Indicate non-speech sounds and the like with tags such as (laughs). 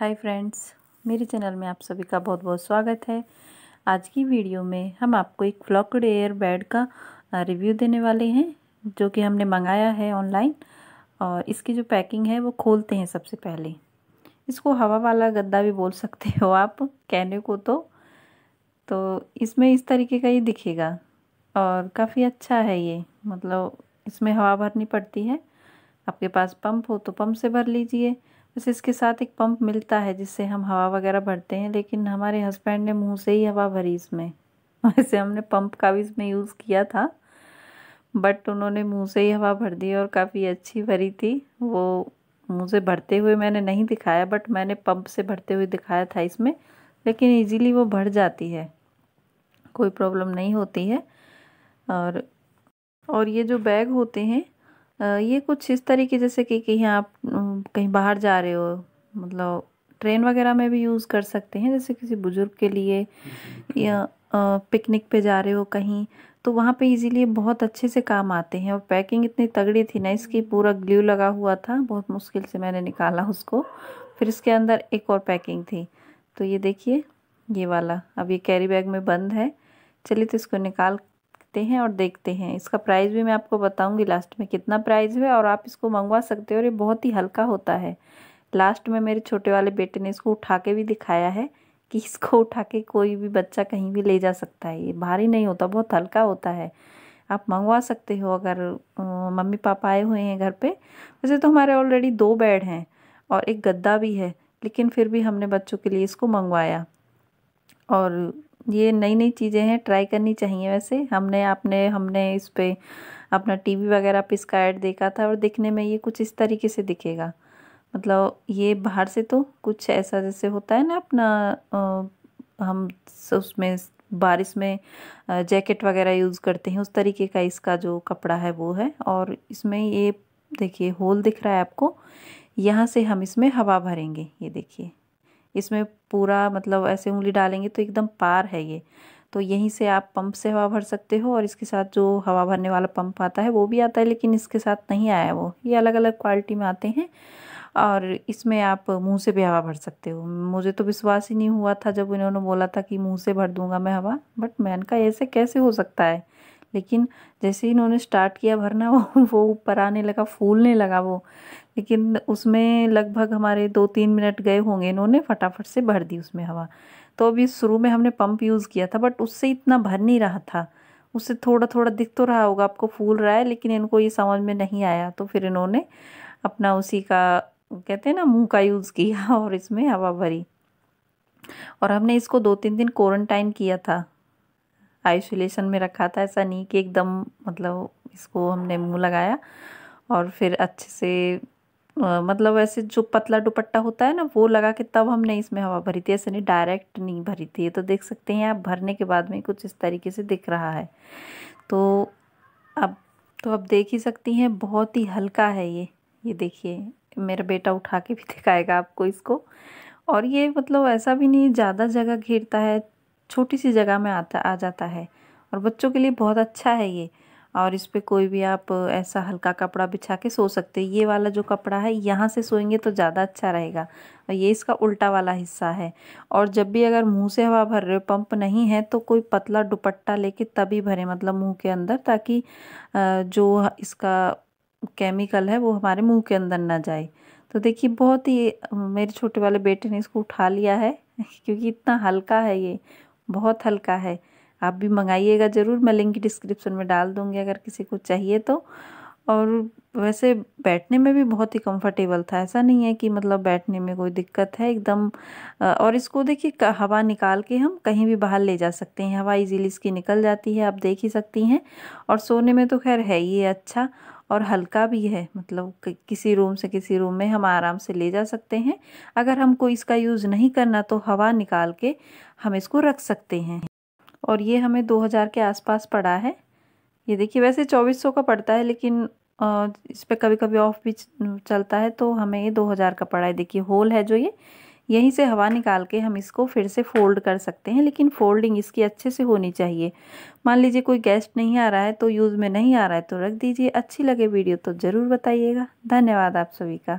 hi friends मेरे channel में आप सभी का बहुत बहुत स्वागत है आज की वीडियो में हम आपको एक फ्लॉकड एयर बेड का रिव्यू देने वाले हैं जो कि हमने मंगाया है ऑनलाइन और इसकी जो पैकिंग है वो खोलते हैं सबसे पहले इसको हवा वाला गद्दा भी बोल सकते हो आप कहने को तो तो इसमें इस तरीके का ये दिखेगा और काफ़ी अच्छा है ये मतलब इसमें हवा भरनी पड़ती है आपके पास पंप हो तो पंप से भर लीजिए बस इसके साथ एक पंप मिलता है जिससे हम हवा वगैरह भरते हैं लेकिन हमारे हस्बैंड ने मुंह से ही हवा भरी इसमें वैसे हमने पंप का भी इसमें यूज़ किया था बट उन्होंने मुंह से ही हवा भर दी और काफ़ी अच्छी भरी थी वो मुंह से भरते हुए मैंने नहीं दिखाया बट मैंने पंप से भरते हुए दिखाया था इसमें लेकिन ईजीली वो भर जाती है कोई प्रॉब्लम नहीं होती है और और ये जो बैग होते हैं ये कुछ इस तरीके जैसे कि कहीं आप कहीं बाहर जा रहे हो मतलब ट्रेन वगैरह में भी यूज़ कर सकते हैं जैसे किसी बुज़ुर्ग के लिए या पिकनिक पे जा रहे हो कहीं तो वहाँ पे इजीली बहुत अच्छे से काम आते हैं और पैकिंग इतनी तगड़ी थी ना इसकी पूरा ग्लू लगा हुआ था बहुत मुश्किल से मैंने निकाला उसको फिर इसके अंदर एक और पैकिंग थी तो ये देखिए ये वाला अब ये कैरी बैग में बंद है चलिए तो इसको निकाल रखते हैं और देखते हैं इसका प्राइस भी मैं आपको बताऊंगी लास्ट में कितना प्राइस है और आप इसको मंगवा सकते हो और ये बहुत ही हल्का होता है लास्ट में मेरे छोटे वाले बेटे ने इसको उठा के भी दिखाया है कि इसको (laughs) उठा के कोई भी बच्चा कहीं भी ले जा सकता है ये भारी नहीं होता बहुत हल्का होता है आप मंगवा सकते हो अगर मम्मी पापा आए हुए हैं घर पर वैसे तो हमारे ऑलरेडी दो बेड हैं और एक गद्दा भी है लेकिन फिर भी हमने बच्चों के लिए इसको मंगवाया और ये नई नई चीज़ें हैं ट्राई करनी चाहिए वैसे हमने आपने हमने इस पर अपना टीवी वगैरह पे इसका ऐड देखा था और दिखने में ये कुछ इस तरीके से दिखेगा मतलब ये बाहर से तो कुछ ऐसा जैसे होता है ना अपना आ, हम उसमें बारिश में जैकेट वगैरह यूज़ करते हैं उस तरीके का इसका जो कपड़ा है वो है और इसमें ये देखिए होल दिख रहा है आपको यहाँ से हम इसमें हवा भरेंगे ये देखिए इसमें पूरा मतलब ऐसे उंगली डालेंगे तो एकदम पार है ये तो यहीं से आप पंप से हवा भर सकते हो और इसके साथ जो हवा भरने वाला पंप आता है वो भी आता है लेकिन इसके साथ नहीं आया वो ये अलग अलग क्वालिटी में आते हैं और इसमें आप मुंह से भी हवा भर सकते हो मुझे तो विश्वास ही नहीं हुआ था जब इन्होंने बोला था कि मुंह से भर दूंगा मैं हवा बट मैंने कहा ऐसे कैसे हो सकता है लेकिन जैसे ही इन्होंने स्टार्ट किया भरना (laughs) वो वो ऊपर आने लगा फूलने लगा वो लेकिन उसमें लगभग हमारे दो तीन मिनट गए होंगे इन्होंने फटाफट से भर दी उसमें हवा तो अभी शुरू में हमने पंप यूज़ किया था बट उससे इतना भर नहीं रहा था उससे थोड़ा थोड़ा दिख तो रहा होगा आपको फूल रहा है लेकिन इनको ये समझ में नहीं आया तो फिर इन्होंने अपना उसी का कहते हैं ना मुंह का यूज़ किया और इसमें हवा भरी और हमने इसको दो तीन दिन क्वारंटाइन किया था आइसोलेशन में रखा था ऐसा नहीं कि एकदम मतलब इसको हमने मुंह लगाया और फिर अच्छे से मतलब ऐसे जो पतला दुपट्टा होता है ना वो लगा के तब हमने इसमें हवा भरी थी ऐसे नहीं डायरेक्ट नहीं भरी थी ये तो देख सकते हैं आप भरने के बाद में कुछ इस तरीके से दिख रहा है तो अब तो अब देख ही सकती हैं बहुत ही हल्का है ये ये देखिए मेरा बेटा उठा के भी (laughs) दिखाएगा आपको इसको और ये मतलब ऐसा भी नहीं ज़्यादा जगह घेरता है छोटी सी जगह में आता आ जाता है और बच्चों के लिए बहुत अच्छा है ये और इस पर कोई भी आप ऐसा हल्का कपड़ा बिछा के सो सकते हैं ये वाला जो कपड़ा है यहाँ से सोएंगे तो ज़्यादा अच्छा रहेगा और ये इसका उल्टा वाला हिस्सा है और जब भी अगर मुंह से हवा भर रहे हो पंप नहीं है तो कोई पतला दुपट्टा लेके तभी भरे मतलब मुंह के अंदर ताकि जो इसका केमिकल है वो हमारे मुँह के अंदर ना जाए तो देखिए बहुत ही मेरे छोटे वाले बेटे ने इसको उठा लिया है (laughs) क्योंकि इतना हल्का है ये बहुत हल्का है आप भी मंगाइएगा ज़रूर मैं लिंक डिस्क्रिप्शन में डाल दूँगी अगर किसी को चाहिए तो और वैसे बैठने में भी बहुत ही कंफर्टेबल था ऐसा नहीं है कि मतलब बैठने में कोई दिक्कत है एकदम और इसको देखिए हवा निकाल के हम कहीं भी बाहर ले जा सकते हैं हवा इजीली इसकी निकल जाती है आप देख ही सकती हैं और सोने में तो खैर है ये अच्छा और हल्का भी है मतलब किसी रूम से किसी रूम में हम आराम से ले जा सकते हैं अगर हमको इसका यूज़ नहीं करना तो हवा निकाल के हम इसको रख सकते हैं और ये हमें 2000 के आसपास पड़ा है ये देखिए वैसे 2400 का पड़ता है लेकिन और इस पर कभी कभी ऑफ भी चलता है तो हमें ये दो हज़ार का पड़ा है देखिए होल है जो ये यहीं से हवा निकाल के हम इसको फिर से फोल्ड कर सकते हैं लेकिन फोल्डिंग इसकी अच्छे से होनी चाहिए मान लीजिए कोई गेस्ट नहीं आ रहा है तो यूज़ में नहीं आ रहा है तो रख दीजिए अच्छी लगे वीडियो तो ज़रूर बताइएगा धन्यवाद आप सभी का